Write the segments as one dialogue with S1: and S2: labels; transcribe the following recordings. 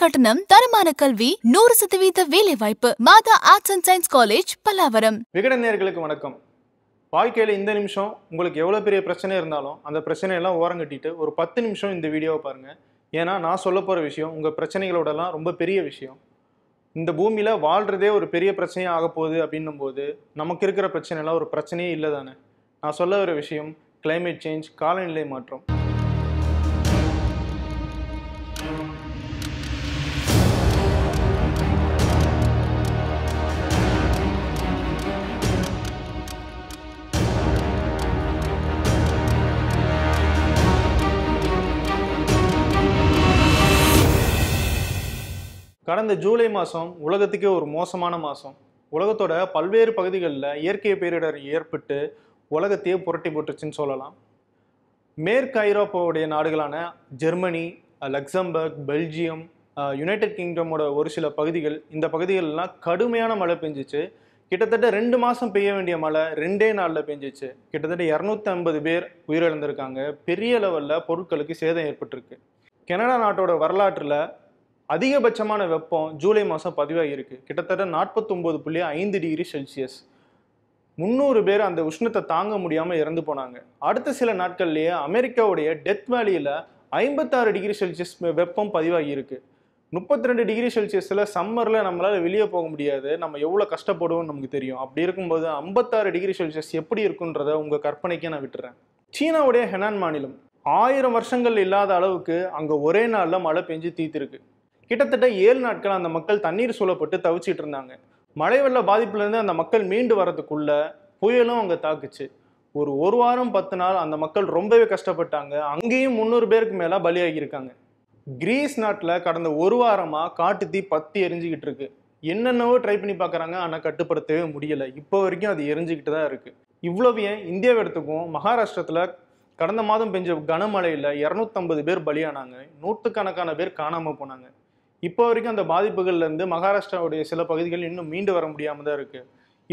S1: குறைந்த கட்டணம் தரமான கல்வி நூறு சதவீத வேலை வாய்ப்பு மாதா arts and science college Pallavaram விகடநேர்களுக்கு வணக்கம் வாழ்க்கையில இந்த நிமிஷம் உங்களுக்கு எவ்வளோ பெரிய பிரச்சனை இருந்தாலும் அந்த பிரச்சனையெல்லாம் ஓரம் கட்டிட்டு ஒரு பத்து நிமிஷம் இந்த வீடியோவை பாருங்கள் ஏன்னா நான் சொல்ல போற விஷயம் உங்கள் பிரச்சனைகளோடலாம் ரொம்ப பெரிய விஷயம் இந்த பூமியில் வாழ்கிறதே ஒரு பெரிய பிரச்சனையாக ஆக போகுது அப்படின்னும் போது நமக்கு இருக்கிற எல்லாம் ஒரு பிரச்சனையே இல்லை தானே நான் சொல்ல வர விஷயம் கிளைமேட் சேஞ்ச் காலநிலை மாற்றம் கடந்த ஜூலை மாதம் உலகத்துக்கே ஒரு மோசமான மாதம் உலகத்தோட பல்வேறு பகுதிகளில் இயற்கை பேரிடர் ஏற்பட்டு உலகத்தையே புரட்டி போட்டுச்சுன்னு சொல்லலாம் மேற்கு ஐரோப்பாவுடைய நாடுகளான ஜெர்மனி லக்சம்பர்க் பெல்ஜியம் யுனைடெட் கிங்டமோட ஒரு சில பகுதிகள் இந்த பகுதிகளெலாம் கடுமையான மழை பெஞ்சிச்சு கிட்டத்தட்ட ரெண்டு மாதம் பெய்ய வேண்டிய மழை ரெண்டே நாளில் பெஞ்சிச்சு கிட்டத்தட்ட இரநூத்தி ஐம்பது பேர் உயிரிழந்திருக்காங்க பெரிய லெவலில் பொருட்களுக்கு சேதம் ஏற்பட்டிருக்கு கனடா நாட்டோட வரலாற்றில் அதிகபட்சமான வெப்பம் ஜூலை மாதம் பதிவாகியிருக்கு கிட்டத்தட்ட நாற்பத்தொம்போது புள்ளி ஐந்து டிகிரி செல்சியஸ் முந்நூறு பேர் அந்த உஷ்ணத்தை தாங்க முடியாமல் இறந்து போனாங்க அடுத்த சில நாட்கள்லேயே அமெரிக்காவுடைய டெத் வேலியில் ஐம்பத்தாறு டிகிரி செல்சியஸ் வெப்பம் பதிவாகி இருக்கு முப்பத்தி ரெண்டு டிகிரி செல்சியஸில் சம்மரில் நம்மளால் வெளியே போக முடியாது நம்ம எவ்வளோ கஷ்டப்படுவோம்னு நமக்கு தெரியும் அப்படி இருக்கும்போது ஐம்பத்தாறு டிகிரி செல்சியஸ் எப்படி இருக்குன்றத உங்கள் கற்பனைக்கே நான் விட்டுறேன் சீனாவுடைய ஹெனான் மாநிலம் ஆயிரம் வருஷங்கள் இல்லாத அளவுக்கு அங்கே ஒரே நாளில் மழை பெஞ்சு தீர்த்திருக்கு கிட்டத்தட்ட ஏழு நாட்கள் அந்த மக்கள் தண்ணீர் சூழப்பட்டு தவிச்சிட்டு இருந்தாங்க மழை வெள்ள பாதிப்புலேருந்து அந்த மக்கள் மீண்டு வர்றதுக்குள்ள புயலும் அங்கே தாக்குச்சு ஒரு ஒரு வாரம் பத்து நாள் அந்த மக்கள் ரொம்பவே கஷ்டப்பட்டாங்க அங்கேயும் முந்நூறு பேருக்கு மேலே பலியாகியிருக்காங்க கிரீஸ் நாட்டில் கடந்த ஒரு வாரமாக காட்டு தீ பத்தி எரிஞ்சுக்கிட்டு இருக்கு என்னென்னவோ ட்ரை பண்ணி பார்க்குறாங்க ஆனால் கட்டுப்படுத்தவே முடியலை இப்போ வரைக்கும் அது எரிஞ்சுக்கிட்டு தான் இருக்குது இவ்வளவு ஏன் இந்தியாவை எடுத்துக்கும் மகாராஷ்டிரத்தில் கடந்த மாதம் பெஞ்ச கனமழையில் இரநூத்தம்பது பேர் பலியானாங்க நூற்றுக்கணக்கான பேர் காணாமல் போனாங்க இப்போ வரைக்கும் அந்த பாதிப்புகள்லேருந்து மகாராஷ்டிராவுடைய சில பகுதிகள் இன்னும் மீண்டு வர முடியாமல் தான் இருக்குது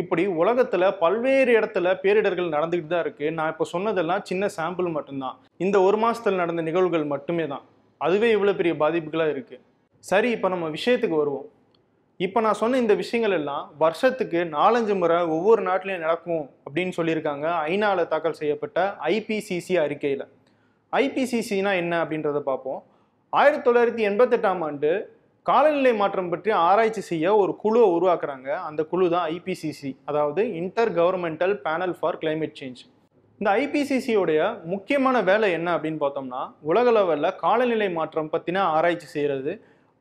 S1: இப்படி உலகத்தில் பல்வேறு இடத்துல பேரிடர்கள் நடந்துக்கிட்டு தான் இருக்குது நான் இப்போ சொன்னதெல்லாம் சின்ன சாம்பிள் மட்டும்தான் இந்த ஒரு மாதத்தில் நடந்த நிகழ்வுகள் மட்டுமே தான் அதுவே இவ்வளோ பெரிய பாதிப்புகளாக இருக்குது சரி இப்போ நம்ம விஷயத்துக்கு வருவோம் இப்போ நான் சொன்ன இந்த விஷயங்கள் எல்லாம் வருஷத்துக்கு நாலஞ்சு முறை ஒவ்வொரு நாட்டிலையும் நடக்கும் அப்படின்னு சொல்லியிருக்காங்க ஐநாவில் தாக்கல் செய்யப்பட்ட ஐபிசிசி அறிக்கையில் ஐபிசிசினா என்ன அப்படின்றத பார்ப்போம் ஆயிரத்தி தொள்ளாயிரத்தி எண்பத்தெட்டாம் ஆண்டு காலநிலை மாற்றம் பற்றி ஆராய்ச்சி செய்ய ஒரு குழுவை உருவாக்குறாங்க அந்த குழு தான் ஐபிசிசி அதாவது intergovernmental panel for climate change இந்த ஐபிசிசியோடைய முக்கியமான வேலை என்ன அப்படின்னு பார்த்தோம்னா லெவலில் காலநிலை மாற்றம் பற்றின ஆராய்ச்சி செய்கிறது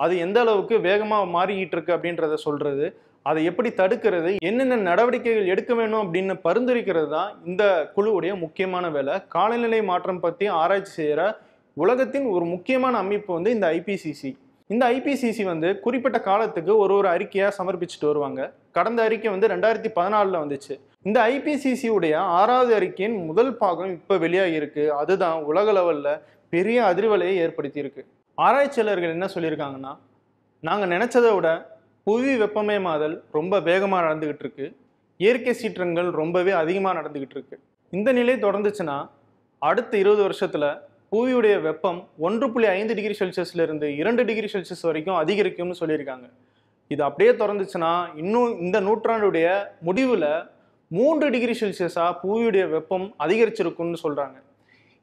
S1: அது எந்த அளவுக்கு வேகமாக மாறிக்கிட்டு இருக்கு அப்படின்றத சொல்கிறது அதை எப்படி தடுக்கிறது என்னென்ன நடவடிக்கைகள் எடுக்க வேணும் அப்படின்னு பரிந்துரைக்கிறது தான் இந்த குழுவுடைய முக்கியமான வேலை காலநிலை மாற்றம் பற்றி ஆராய்ச்சி செய்கிற உலகத்தின் ஒரு முக்கியமான அமைப்பு வந்து இந்த ஐபிசிசி இந்த ஐபிசிசி வந்து குறிப்பிட்ட காலத்துக்கு ஒரு ஒரு அறிக்கையாக சமர்ப்பிச்சுட்டு வருவாங்க கடந்த அறிக்கை வந்து ரெண்டாயிரத்தி பதினாலில் வந்துச்சு இந்த ஐபிசிசியுடைய ஆறாவது அறிக்கையின் முதல் பாகம் இப்போ வெளியாகியிருக்கு அதுதான் உலக லெவலில் பெரிய அதிர்வலையை ஏற்படுத்தியிருக்கு ஆராய்ச்சியாளர்கள் என்ன சொல்லியிருக்காங்கன்னா நாங்கள் நினச்சதை விட புவி வெப்பமயமாதல் ரொம்ப வேகமாக நடந்துக்கிட்டு இருக்கு இயற்கை சீற்றங்கள் ரொம்பவே அதிகமாக நடந்துக்கிட்டு இருக்கு இந்த நிலை தொடர்ந்துச்சுன்னா அடுத்த இருபது வருஷத்தில் புவியுடைய வெப்பம் ஒன்று புள்ளி ஐந்து டிகிரி செல்சியஸ்லேருந்து இரண்டு டிகிரி செல்சியஸ் வரைக்கும் அதிகரிக்கும்னு சொல்லியிருக்காங்க இது அப்படியே திறந்துச்சுன்னா இன்னும் இந்த நூற்றாண்டுடைய முடிவில் மூன்று டிகிரி செல்சியஸாக புவியுடைய வெப்பம் அதிகரிச்சிருக்கும்னு சொல்கிறாங்க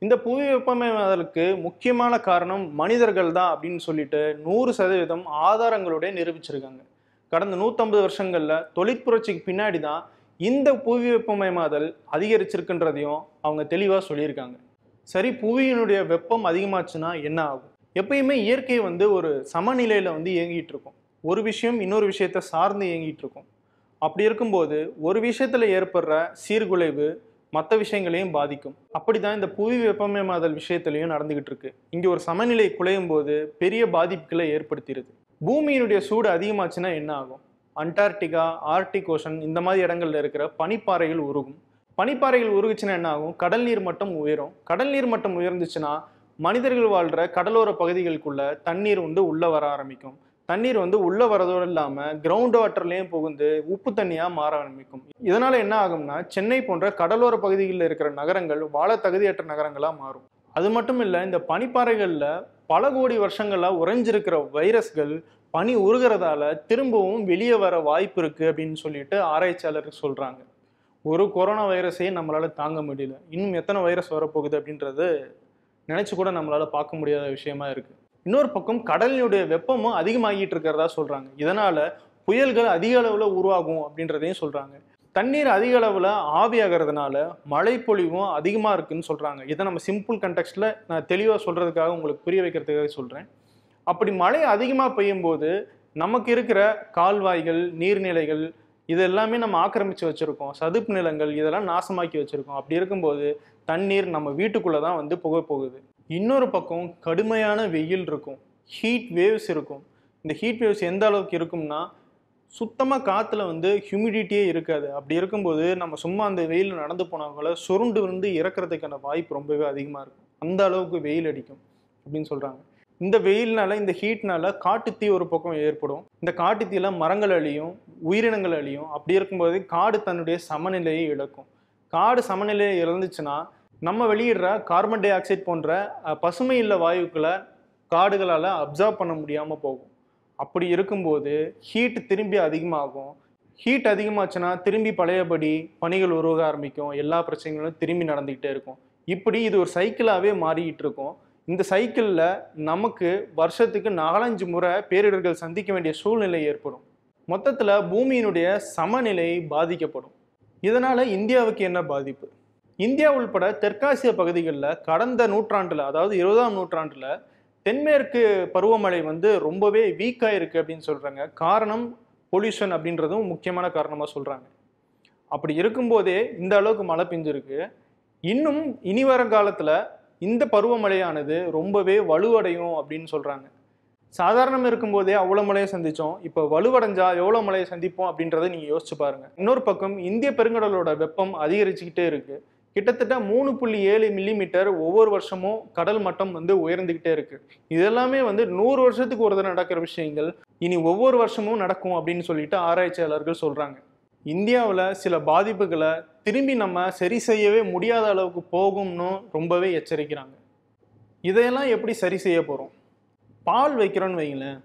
S1: இந்த புவி வெப்பமயமாதலுக்கு முக்கியமான காரணம் மனிதர்கள் தான் அப்படின்னு சொல்லிட்டு நூறு சதவீதம் ஆதாரங்களோட நிரூபிச்சிருக்காங்க கடந்த நூற்றம்பது வருஷங்களில் தொழிற்புரட்சிக்கு பின்னாடி தான் இந்த புவி வெப்பமயமாதல் அதிகரிச்சிருக்குன்றதையும் அவங்க தெளிவாக சொல்லியிருக்காங்க சரி புவியினுடைய வெப்பம் அதிகமாச்சுன்னா என்ன ஆகும் எப்பயுமே இயற்கை வந்து ஒரு சமநிலையில் வந்து இயங்கிட்டு இருக்கும் ஒரு விஷயம் இன்னொரு விஷயத்த சார்ந்து இயங்கிட்டு இருக்கும் அப்படி இருக்கும்போது ஒரு விஷயத்தில் ஏற்படுற சீர்குலைவு மற்ற விஷயங்களையும் பாதிக்கும் அப்படி தான் இந்த புவி வெப்பமயமாதல் விஷயத்துலையும் நடந்துகிட்டு இருக்கு இங்கே ஒரு சமநிலை குலையும் போது பெரிய பாதிப்புகளை ஏற்படுத்திடுது பூமியினுடைய சூடு அதிகமாச்சுன்னா என்ன ஆகும் அண்டார்டிகா ஆர்டிக் ஓஷன் இந்த மாதிரி இடங்கள்ல இருக்கிற பனிப்பாறைகள் உருகும் பனிப்பாறைகள் உருகுச்சுன்னா என்ன ஆகும் கடல் நீர் மட்டம் உயரும் கடல் நீர் மட்டம் உயர்ந்துச்சுன்னா மனிதர்கள் வாழ்கிற கடலோர பகுதிகளுக்குள்ள தண்ணீர் வந்து உள்ளே வர ஆரம்பிக்கும் தண்ணீர் வந்து உள்ளே வரதோடு இல்லாமல் கிரவுண்ட் வாட்டர்லேயும் புகுந்து உப்பு தண்ணியாக மாற ஆரம்பிக்கும் இதனால் என்ன ஆகும்னா சென்னை போன்ற கடலோர பகுதிகளில் இருக்கிற நகரங்கள் வாழ தகுதியற்ற நகரங்களாக மாறும் அது மட்டும் இல்லை இந்த பனிப்பாறைகளில் பல கோடி வருஷங்களாக உறைஞ்சிருக்கிற வைரஸ்கள் பனி உருகிறதால திரும்பவும் வெளியே வர வாய்ப்பு இருக்குது அப்படின்னு சொல்லிட்டு ஆராய்ச்சியாளர்கள் சொல்கிறாங்க ஒரு கொரோனா வைரஸையே நம்மளால் தாங்க முடியல இன்னும் எத்தனை வைரஸ் வரப்போகுது அப்படின்றது நினச்சி கூட நம்மளால் பார்க்க முடியாத விஷயமா இருக்குது இன்னொரு பக்கம் கடலினுடைய வெப்பமும் அதிகமாகிட்டு இருக்கிறதா சொல்கிறாங்க இதனால் புயல்கள் அதிக அளவில் உருவாகும் அப்படின்றதையும் சொல்கிறாங்க தண்ணீர் அதிக அளவில் ஆவியாகிறதுனால மழை பொழிவும் அதிகமாக இருக்குதுன்னு சொல்கிறாங்க இதை நம்ம சிம்பிள் கண்டெக்ஸ்டில் நான் தெளிவாக சொல்கிறதுக்காக உங்களுக்கு புரிய வைக்கிறதுக்காக சொல்கிறேன் அப்படி மழை அதிகமாக பெய்யும்போது நமக்கு இருக்கிற கால்வாய்கள் நீர்நிலைகள் இது எல்லாமே நம்ம ஆக்கிரமித்து வச்சுருக்கோம் சதுப்பு நிலங்கள் இதெல்லாம் நாசமாக்கி வச்சுருக்கோம் அப்படி இருக்கும்போது தண்ணீர் நம்ம வீட்டுக்குள்ளே தான் வந்து புகை போகுது இன்னொரு பக்கம் கடுமையான வெயில் இருக்கும் ஹீட் வேவ்ஸ் இருக்கும் இந்த ஹீட் வேவ்ஸ் எந்த அளவுக்கு இருக்கும்னா சுத்தமாக காற்றுல வந்து ஹியூமிடிட்டியே இருக்காது அப்படி இருக்கும்போது நம்ம சும்மா அந்த வெயில் நடந்து போனவங்கள சுருண்டு வந்து இறக்கிறதுக்கான வாய்ப்பு ரொம்பவே அதிகமாக இருக்கும் அந்த அளவுக்கு வெயில் அடிக்கும் அப்படின்னு சொல்கிறாங்க இந்த வெயில்னால இந்த ஹீட்னால காட்டுத்தீ ஒரு பக்கம் ஏற்படும் இந்த காட்டுத்தீயில் மரங்கள் அழியும் உயிரினங்கள் அழியும் அப்படி இருக்கும்போது காடு தன்னுடைய சமநிலையை இழக்கும் காடு சமநிலையை இழந்துச்சுன்னா நம்ம வெளியிடுற கார்பன் டை ஆக்சைடு போன்ற பசுமை இல்லை வாயுக்களை காடுகளால் அப்சர்வ் பண்ண முடியாமல் போகும் அப்படி இருக்கும்போது ஹீட் திரும்பி அதிகமாகும் ஹீட் அதிகமாச்சுன்னா திரும்பி பழையபடி பணிகள் உருவாக ஆரம்பிக்கும் எல்லா பிரச்சனைகளும் திரும்பி நடந்துக்கிட்டே இருக்கும் இப்படி இது ஒரு சைக்கிளாகவே மாறிக்கிட்டு இருக்கும் இந்த சைக்கிளில் நமக்கு வருஷத்துக்கு நாலஞ்சு முறை பேரிடர்கள் சந்திக்க வேண்டிய சூழ்நிலை ஏற்படும் மொத்தத்தில் பூமியினுடைய சமநிலை பாதிக்கப்படும் இதனால் இந்தியாவுக்கு என்ன பாதிப்பு இந்தியா உள்பட தெற்காசிய பகுதிகளில் கடந்த நூற்றாண்டில் அதாவது இருபதாம் நூற்றாண்டில் தென்மேற்கு பருவமழை வந்து ரொம்பவே வீக்காக இருக்குது அப்படின்னு சொல்கிறாங்க காரணம் பொல்யூஷன் அப்படின்றதும் முக்கியமான காரணமாக சொல்கிறாங்க அப்படி இருக்கும்போதே இந்த அளவுக்கு மழை பெஞ்சிருக்கு இன்னும் இனி வரும் காலத்தில் இந்த பருவமழையானது ரொம்பவே வலுவடையும் அப்படின்னு சொல்கிறாங்க சாதாரணம் இருக்கும்போதே அவ்வளோ மழையை சந்தித்தோம் இப்போ வலுவடைஞ்சா எவ்வளோ மழையை சந்திப்போம் அப்படின்றத நீங்கள் யோசிச்சு பாருங்கள் இன்னொரு பக்கம் இந்திய பெருங்கடலோட வெப்பம் அதிகரிச்சுக்கிட்டே இருக்குது கிட்டத்தட்ட மூணு புள்ளி ஏழு மில்லிமீட்டர் ஒவ்வொரு வருஷமும் கடல் மட்டம் வந்து உயர்ந்துக்கிட்டே இருக்கு இதெல்லாமே வந்து நூறு வருஷத்துக்கு ஒரு தடவை நடக்கிற விஷயங்கள் இனி ஒவ்வொரு வருஷமும் நடக்கும் அப்படின்னு சொல்லிட்டு ஆராய்ச்சியாளர்கள் சொல்றாங்க இந்தியாவில் சில பாதிப்புகளை திரும்பி நம்ம சரி செய்யவே முடியாத அளவுக்கு போகும்னு ரொம்பவே எச்சரிக்கிறாங்க இதையெல்லாம் எப்படி சரி செய்ய போகிறோம் பால் வைக்கிறோன்னு வைங்களேன்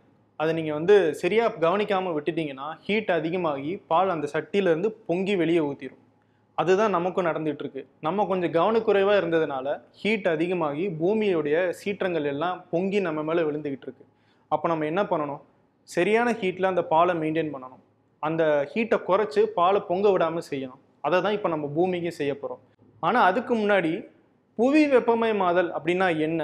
S1: அதை நீங்கள் வந்து சரியாக கவனிக்காமல் விட்டுட்டிங்கன்னா ஹீட் அதிகமாகி பால் அந்த சட்டியிலேருந்து பொங்கி வெளியே ஊற்றிடும் அதுதான் நமக்கும் நடந்துகிட்ருக்கு நம்ம கொஞ்சம் கவனக்குறைவாக இருந்ததுனால ஹீட் அதிகமாகி பூமியுடைய சீற்றங்கள் எல்லாம் பொங்கி நம்ம மேலே விழுந்துக்கிட்டு இருக்கு அப்போ நம்ம என்ன பண்ணணும் சரியான ஹீட்டில் அந்த பாலை மெயின்டைன் பண்ணணும் அந்த ஹீட்டை குறைச்சி பாலை பொங்க விடாமல் செய்யணும் அதை தான் இப்போ நம்ம பூமிக்கு செய்ய போகிறோம் ஆனால் அதுக்கு முன்னாடி புவி வெப்பமயமாதல் அப்படின்னா என்ன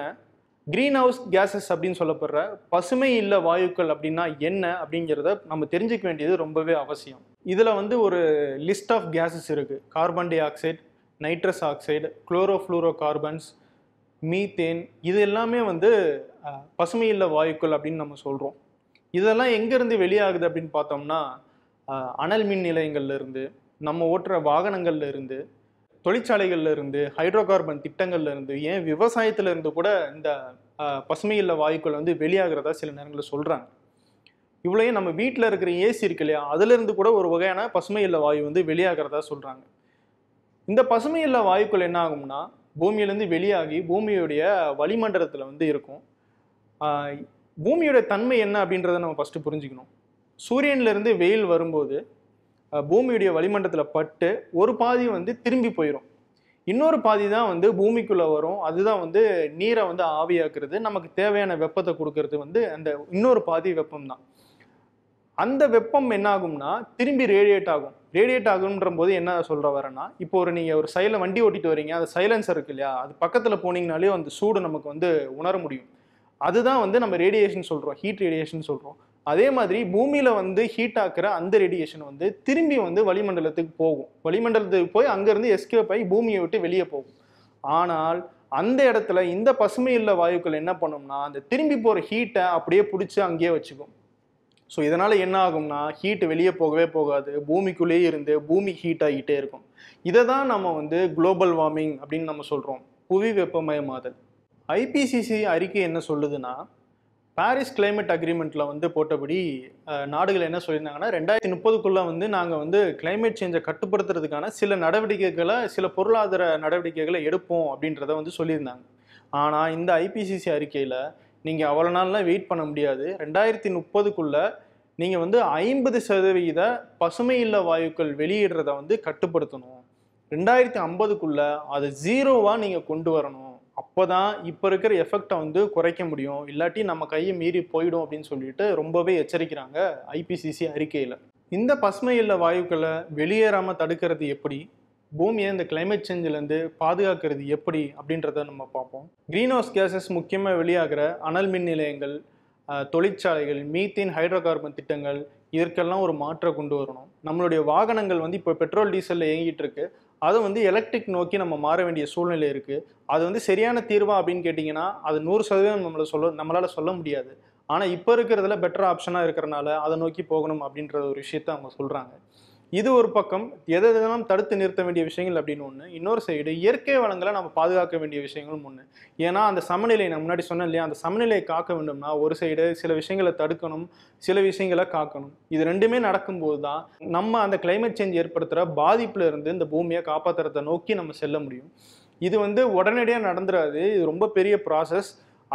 S1: கிரீன் ஹவுஸ் கேஸஸ் அப்படின்னு சொல்லப்படுற பசுமை இல்ல வாயுக்கள் அப்படின்னா என்ன அப்படிங்கிறத நம்ம தெரிஞ்சுக்க வேண்டியது ரொம்பவே அவசியம் இதில் வந்து ஒரு லிஸ்ட் ஆஃப் கேஸஸ் இருக்குது carbon dioxide nitrous oxide chlorofluorocarbons methane இது எல்லாமே வந்து பசுமை இல்ல வாயுக்கள் அப்படின்னு நம்ம சொல்கிறோம் இதெல்லாம் எங்கேருந்து வெளியாகுது அப்படின்னு பார்த்தோம்னா அனல் மின் நிலையங்கள்லேருந்து நம்ம ஓட்டுற வாகனங்கள்லேருந்து தொழிற்சாலைகள்ல இருந்து ஹைட்ரோ கார்பன் திட்டங்கள்ல இருந்து ஏன் விவசாயத்துல இருந்து கூட இந்த பசுமை இல்ல வாயுக்கள் வந்து வெளியாகிறதா சில நேரங்களில் சொல்றாங்க இவ்வளவு நம்ம வீட்டில் இருக்கிற ஏசி இருக்கு இல்லையா அதுலேருந்து கூட ஒரு வகையான பசுமை இல்ல வாயு வந்து வெளியாகிறதா சொல்கிறாங்க இந்த பசுமை இல்ல வாயுக்கள் என்ன ஆகும்னா பூமியிலேருந்து வெளியாகி பூமியுடைய வளிமண்டலத்தில் வந்து இருக்கும் பூமியுடைய தன்மை என்ன அப்படின்றத நம்ம ஃபஸ்ட்டு புரிஞ்சுக்கணும் சூரியன்லேருந்து வெயில் வரும்போது பூமியுடைய வளிமண்டலத்தில் பட்டு ஒரு பாதி வந்து திரும்பி போயிடும் இன்னொரு பாதி தான் வந்து பூமிக்குள்ளே வரும் அதுதான் வந்து நீரை வந்து ஆவியாக்குறது நமக்கு தேவையான வெப்பத்தை கொடுக்கறது வந்து அந்த இன்னொரு பாதி வெப்பம் தான் அந்த வெப்பம் என்ன ஆகும்னா திரும்பி ரேடியேட் ஆகும் ரேடியேட் ஆகுன்ற போது என்ன சொல்கிற வரேன்னா இப்போ ஒரு நீங்கள் ஒரு சைல வண்டி ஓட்டிட்டு வரீங்க அது சைலன்சர் இருக்கு இல்லையா அது பக்கத்தில் போனீங்கனாலே அந்த சூடு நமக்கு வந்து உணர முடியும் அதுதான் வந்து நம்ம ரேடியேஷன் சொல்கிறோம் ஹீட் ரேடியேஷன் சொல்கிறோம் அதே மாதிரி பூமியில் வந்து ஹீட் ஆக்குற அந்த ரேடியேஷன் வந்து திரும்பி வந்து வளிமண்டலத்துக்கு போகும் வளிமண்டலத்துக்கு போய் அங்கேருந்து எஸ்கேப் ஆகி பூமியை விட்டு வெளியே போகும் ஆனால் அந்த இடத்துல இந்த பசுமை இல்ல வாயுக்கள் என்ன பண்ணும்னா அந்த திரும்பி போகிற ஹீட்டை அப்படியே பிடிச்சி அங்கேயே வச்சுக்கும் ஸோ இதனால் என்ன ஆகும்னா ஹீட் வெளியே போகவே போகாது பூமிக்குள்ளேயே இருந்து பூமி ஹீட் ஆகிட்டே இருக்கும் இதை தான் நம்ம வந்து குளோபல் வார்மிங் அப்படின்னு நம்ம சொல்கிறோம் புவி வெப்பமயமாதல் ஐபிசிசி அறிக்கை என்ன சொல்லுதுன்னா பாரிஸ் கிளைமேட் அக்ரிமெண்ட்டில் வந்து போட்டபடி நாடுகள் என்ன சொல்லியிருந்தாங்கன்னா ரெண்டாயிரத்தி முப்பதுக்குள்ளே வந்து நாங்கள் வந்து கிளைமேட் சேஞ்சை கட்டுப்படுத்துறதுக்கான சில நடவடிக்கைகளை சில பொருளாதார நடவடிக்கைகளை எடுப்போம் அப்படின்றத வந்து சொல்லியிருந்தாங்க ஆனால் இந்த ஐபிசிசி அறிக்கையில் நீங்கள் அவ்வளோ நாள்லாம் வெயிட் பண்ண முடியாது ரெண்டாயிரத்தி முப்பதுக்குள்ளே நீங்கள் வந்து ஐம்பது சதவிகித பசுமை இல்ல வாயுக்கள் வெளியிடுறத வந்து கட்டுப்படுத்தணும் ரெண்டாயிரத்தி ஐம்பதுக்குள்ளே அதை ஜீரோவாக நீங்கள் கொண்டு வரணும் அப்போ தான் இப்போ இருக்கிற எஃபெக்டை வந்து குறைக்க முடியும் இல்லாட்டி நம்ம கையை மீறி போயிடும் அப்படின்னு சொல்லிட்டு ரொம்பவே எச்சரிக்கிறாங்க ஐபிசிசி அறிக்கையில் இந்த பசுமை இல்ல வாயுக்களை வெளியேறாமல் தடுக்கிறது எப்படி பூமியை இந்த கிளைமேட் சேஞ்சிலேருந்து பாதுகாக்கிறது எப்படி அப்படின்றத நம்ம பார்ப்போம் க்ரீன் ஹவுஸ் கேசஸ் முக்கியமாக வெளியாகிற அனல் மின் நிலையங்கள் தொழிற்சாலைகள் மீத்தின் ஹைட்ரோ கார்பன் திட்டங்கள் இதற்கெல்லாம் ஒரு மாற்றம் கொண்டு வரணும் நம்மளுடைய வாகனங்கள் வந்து இப்போ பெட்ரோல் டீசலில் இயங்கிட்டு இருக்கு அதை வந்து எலக்ட்ரிக் நோக்கி நம்ம மாற வேண்டிய சூழ்நிலை இருக்குது அது வந்து சரியான தீர்வா அப்படின்னு கேட்டிங்கன்னா அது நூறு சதவீதம் நம்மளை சொல்ல நம்மளால் சொல்ல முடியாது ஆனால் இப்போ இருக்கிறதுல பெட்டர் ஆப்ஷனாக இருக்கிறனால அதை நோக்கி போகணும் அப்படின்ற ஒரு விஷயத்த அவங்க சொல்கிறாங்க இது ஒரு பக்கம் எதை எதெல்லாம் தடுத்து நிறுத்த வேண்டிய விஷயங்கள் அப்படின்னு ஒன்று இன்னொரு சைடு இயற்கை வளங்களை நம்ம பாதுகாக்க வேண்டிய விஷயங்களும் ஒன்று ஏன்னா அந்த சமநிலை நான் முன்னாடி சொன்னேன் இல்லையா அந்த சமநிலையை காக்க வேண்டும்னா ஒரு சைடு சில விஷயங்களை தடுக்கணும் சில விஷயங்களை காக்கணும் இது ரெண்டுமே நடக்கும்போது தான் நம்ம அந்த கிளைமேட் சேஞ்ச் ஏற்படுத்துகிற பாதிப்புல இருந்து இந்த பூமியை காப்பாற்றுறதை நோக்கி நம்ம செல்ல முடியும் இது வந்து உடனடியாக நடந்துடாது இது ரொம்ப பெரிய ப்ராசஸ்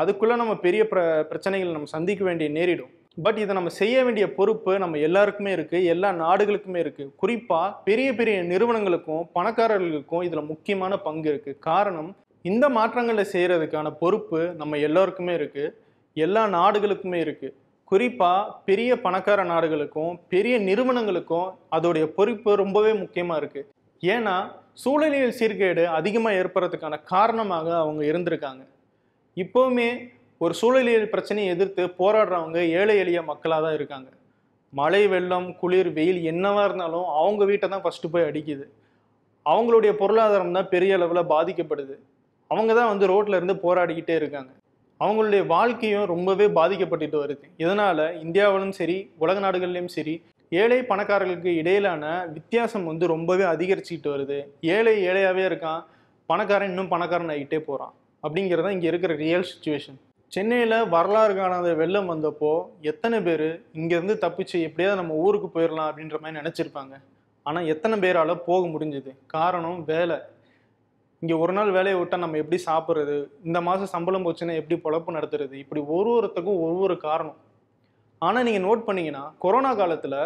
S1: அதுக்குள்ளே நம்ம பெரிய பிர பிரச்சனைகளை நம்ம சந்திக்க வேண்டிய நேரிடும் பட் இதை நம்ம செய்ய வேண்டிய பொறுப்பு நம்ம எல்லாருக்குமே இருக்குது எல்லா நாடுகளுக்குமே இருக்குது குறிப்பாக பெரிய பெரிய நிறுவனங்களுக்கும் பணக்காரர்களுக்கும் இதில் முக்கியமான பங்கு இருக்குது காரணம் இந்த மாற்றங்களை செய்கிறதுக்கான பொறுப்பு நம்ம எல்லோருக்குமே இருக்குது எல்லா நாடுகளுக்குமே இருக்குது குறிப்பாக பெரிய பணக்கார நாடுகளுக்கும் பெரிய நிறுவனங்களுக்கும் அதோடைய பொறுப்பு ரொம்பவே முக்கியமாக இருக்குது ஏன்னா சூழ்நிலையில் சீர்கேடு அதிகமாக ஏற்படுறதுக்கான காரணமாக அவங்க இருந்திருக்காங்க இப்போவுமே ஒரு சூழலியல் பிரச்சனையை எதிர்த்து போராடுறவங்க ஏழை எளிய மக்களாக தான் இருக்காங்க மழை வெள்ளம் குளிர் வெயில் என்னவா இருந்தாலும் அவங்க வீட்டை தான் ஃபஸ்ட்டு போய் அடிக்குது அவங்களுடைய பொருளாதாரம் தான் பெரிய அளவில் பாதிக்கப்படுது அவங்க தான் வந்து ரோட்டில் இருந்து போராடிக்கிட்டே இருக்காங்க அவங்களுடைய வாழ்க்கையும் ரொம்பவே பாதிக்கப்பட்டுட்டு வருது இதனால் இந்தியாவிலும் சரி உலக நாடுகள்லையும் சரி ஏழை பணக்காரர்களுக்கு இடையிலான வித்தியாசம் வந்து ரொம்பவே அதிகரிச்சுக்கிட்டு வருது ஏழை ஏழையாகவே இருக்கான் பணக்காரன் இன்னும் பணக்காரன் ஆகிட்டே போகிறான் அப்படிங்கிறதான் இங்கே இருக்கிற ரியல் சுச்சுவேஷன் சென்னையில் வரலாறு காணாத வெள்ளம் வந்தப்போ எத்தனை பேர் இங்கேருந்து தப்பிச்சு எப்படியாவது நம்ம ஊருக்கு போயிடலாம் அப்படின்ற மாதிரி நினச்சிருப்பாங்க ஆனால் எத்தனை பேரால் போக முடிஞ்சுது காரணம் வேலை இங்கே ஒரு நாள் வேலையை விட்டால் நம்ம எப்படி சாப்பிட்றது இந்த மாதம் சம்பளம் போச்சுன்னா எப்படி பொழப்பு நடத்துறது இப்படி ஒரு ஒருத்தருக்கும் ஒவ்வொரு காரணம் ஆனால் நீங்கள் நோட் பண்ணிங்கன்னா கொரோனா காலத்தில்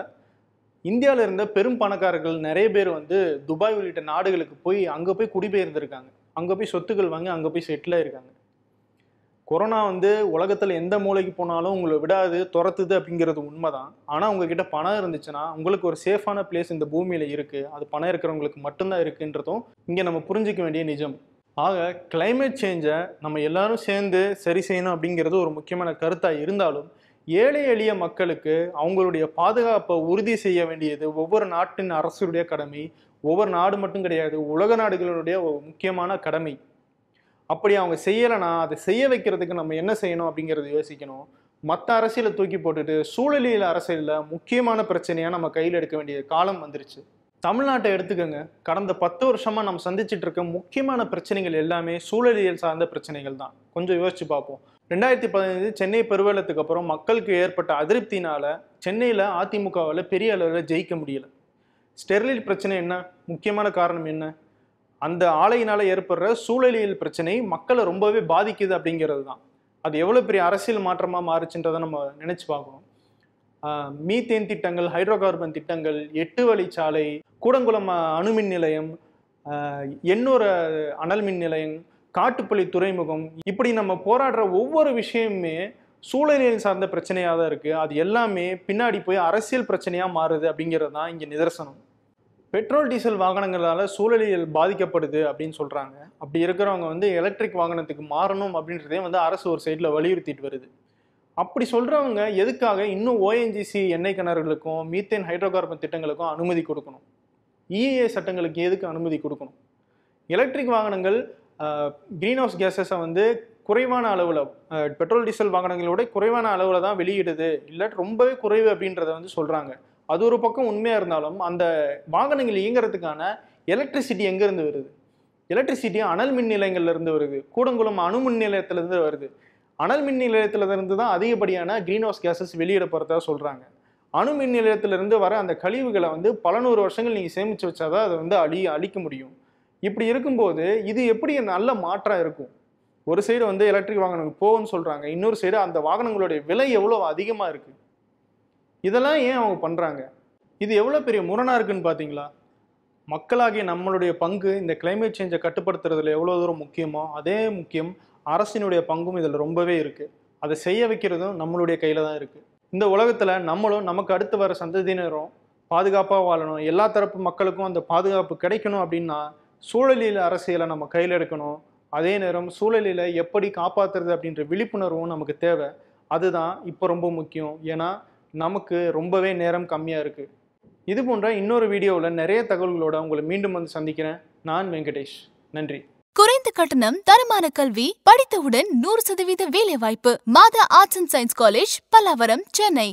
S1: இந்தியாவில் இருந்த பெரும் பணக்காரர்கள் நிறைய பேர் வந்து துபாய் உள்ளிட்ட நாடுகளுக்கு போய் அங்கே போய் குடிபெயர்ந்திருக்காங்க அங்கே போய் சொத்துக்கள் வாங்கி அங்கே போய் செட்டில் ஆயிருக்காங்க கொரோனா வந்து உலகத்தில் எந்த மூளைக்கு போனாலும் உங்களை விடாது துரத்துது அப்படிங்கிறது உண்மைதான் ஆனால் உங்ககிட்ட பணம் இருந்துச்சுன்னா உங்களுக்கு ஒரு சேஃபான பிளேஸ் இந்த பூமியில் இருக்குது அது பணம் இருக்கிறவங்களுக்கு மட்டும்தான் இருக்குன்றதும் இங்கே நம்ம புரிஞ்சிக்க வேண்டிய நிஜம் ஆக கிளைமேட் சேஞ்சை நம்ம எல்லாரும் சேர்ந்து சரி செய்யணும் அப்படிங்கிறது ஒரு முக்கியமான கருத்தாக இருந்தாலும் ஏழை எளிய மக்களுக்கு அவங்களுடைய பாதுகாப்பை உறுதி செய்ய வேண்டியது ஒவ்வொரு நாட்டின் அரசுடைய கடமை ஒவ்வொரு நாடு மட்டும் கிடையாது உலக நாடுகளுடைய முக்கியமான கடமை அப்படி அவங்க செய்யலைன்னா அதை செய்ய வைக்கிறதுக்கு நம்ம என்ன செய்யணும் அப்படிங்கிறத யோசிக்கணும் மற்ற அரசியலை தூக்கி போட்டுட்டு சூழலியல் அரசியலில் முக்கியமான பிரச்சனையாக நம்ம கையில் எடுக்க வேண்டிய காலம் வந்துருச்சு தமிழ்நாட்டை எடுத்துக்கோங்க கடந்த பத்து வருஷமாக நம்ம சந்திச்சுட்டு இருக்க முக்கியமான பிரச்சனைகள் எல்லாமே சூழலியல் சார்ந்த பிரச்சனைகள் தான் கொஞ்சம் யோசிச்சு பார்ப்போம் ரெண்டாயிரத்தி பதினைந்து சென்னை பெருவேலத்துக்கு அப்புறம் மக்களுக்கு ஏற்பட்ட அதிருப்தினால் சென்னையில் அதிமுகவில் பெரிய அளவில் ஜெயிக்க முடியல ஸ்டெர்லைட் பிரச்சனை என்ன முக்கியமான காரணம் என்ன அந்த ஆலையினால் ஏற்படுற சூழலியல் பிரச்சனை மக்களை ரொம்பவே பாதிக்குது அப்படிங்கிறது தான் அது எவ்வளோ பெரிய அரசியல் மாற்றமாக மாறுச்சுன்றதை நம்ம நினச்சி பார்க்கணும் மீத்தேன் திட்டங்கள் ஹைட்ரோ கார்பன் திட்டங்கள் எட்டு வழிச்சாலை கூடங்குளம் அணுமின் நிலையம் எண்ணூறு அனல் மின் நிலையம் காட்டுப்பள்ளி துறைமுகம் இப்படி நம்ம போராடுற ஒவ்வொரு விஷயமுமே சூழலியல் சார்ந்த பிரச்சனையாக தான் இருக்குது அது எல்லாமே பின்னாடி போய் அரசியல் பிரச்சனையாக மாறுது அப்படிங்கிறது தான் இங்கே நிதர்சனம் பெட்ரோல் டீசல் வாகனங்களால் சூழலியல் பாதிக்கப்படுது அப்படின்னு சொல்கிறாங்க அப்படி இருக்கிறவங்க வந்து எலக்ட்ரிக் வாகனத்துக்கு மாறணும் அப்படின்றதே வந்து அரசு ஒரு சைடில் வலியுறுத்திட்டு வருது அப்படி சொல்கிறவங்க எதுக்காக இன்னும் ஓஎன்ஜிசி எண்ணெய் கிணறுகளுக்கும் மீத்தேன் ஹைட்ரோ கார்பன் திட்டங்களுக்கும் அனுமதி கொடுக்கணும் இஏஏ e சட்டங்களுக்கு எதுக்கு அனுமதி கொடுக்கணும் எலக்ட்ரிக் வாகனங்கள் க்ரீன் ஹவுஸ் கேஸஸை வந்து குறைவான அளவில் பெட்ரோல் டீசல் வாகனங்களோட குறைவான அளவில் தான் வெளியிடுது இல்லை ரொம்பவே குறைவு அப்படின்றத வந்து சொல்கிறாங்க அது ஒரு பக்கம் உண்மையாக இருந்தாலும் அந்த வாகனங்கள் இயங்குறதுக்கான எலக்ட்ரிசிட்டி எங்கேருந்து வருது எலக்ட்ரிசிட்டி அனல் மின் நிலையங்கள்லேருந்து வருது கூடங்குளம் அணு மின் நிலையத்திலேருந்து வருது அனல் மின் நிலையத்திலேருந்து தான் அதிகப்படியான க்ரீன் ஹவுஸ் கேஸஸ் வெளியிடப்படுறதா சொல்கிறாங்க அணு மின் நிலையத்திலேருந்து வர அந்த கழிவுகளை வந்து பல நூறு வருஷங்கள் நீங்கள் சேமித்து தான் அதை வந்து அழி அழிக்க முடியும் இப்படி இருக்கும்போது இது எப்படி நல்ல மாற்றம் இருக்கும் ஒரு சைடு வந்து எலக்ட்ரிக் வாகனங்கள் போகும்னு சொல்கிறாங்க இன்னொரு சைடு அந்த வாகனங்களுடைய விலை எவ்வளோ அதிகமாக இருக்குது இதெல்லாம் ஏன் அவங்க பண்ணுறாங்க இது எவ்வளோ பெரிய முரணாக இருக்குன்னு பார்த்தீங்களா மக்களாகிய நம்மளுடைய பங்கு இந்த கிளைமேட் சேஞ்சை கட்டுப்படுத்துறதுல எவ்வளோ தூரம் முக்கியமோ அதே முக்கியம் அரசினுடைய பங்கும் இதில் ரொம்பவே இருக்குது அதை செய்ய வைக்கிறதும் நம்மளுடைய கையில் தான் இருக்குது இந்த உலகத்தில் நம்மளும் நமக்கு அடுத்து வர சந்ததியினரும் பாதுகாப்பாக வாழணும் எல்லா தரப்பு மக்களுக்கும் அந்த பாதுகாப்பு கிடைக்கணும் அப்படின்னா சூழலியல் அரசியலை நம்ம கையில் எடுக்கணும் அதே நேரம் சூழலில் எப்படி காப்பாற்றுறது அப்படின்ற விழிப்புணர்வும் நமக்கு தேவை அதுதான் இப்போ ரொம்ப முக்கியம் ஏன்னா நமக்கு ரொம்பவே நேரம் கம்மியாக இருக்குது இது போன்ற இன்னொரு வீடியோவில் நிறைய தகவல்களோட உங்களை மீண்டும் வந்து சந்திக்கிறேன் நான் வெங்கடேஷ் நன்றி குறைந்த கட்டணம் தரமான கல்வி படித்தவுடன் நூறு சதவீத வேலை வாய்ப்பு மாதா arts and science college Pallavaram Chennai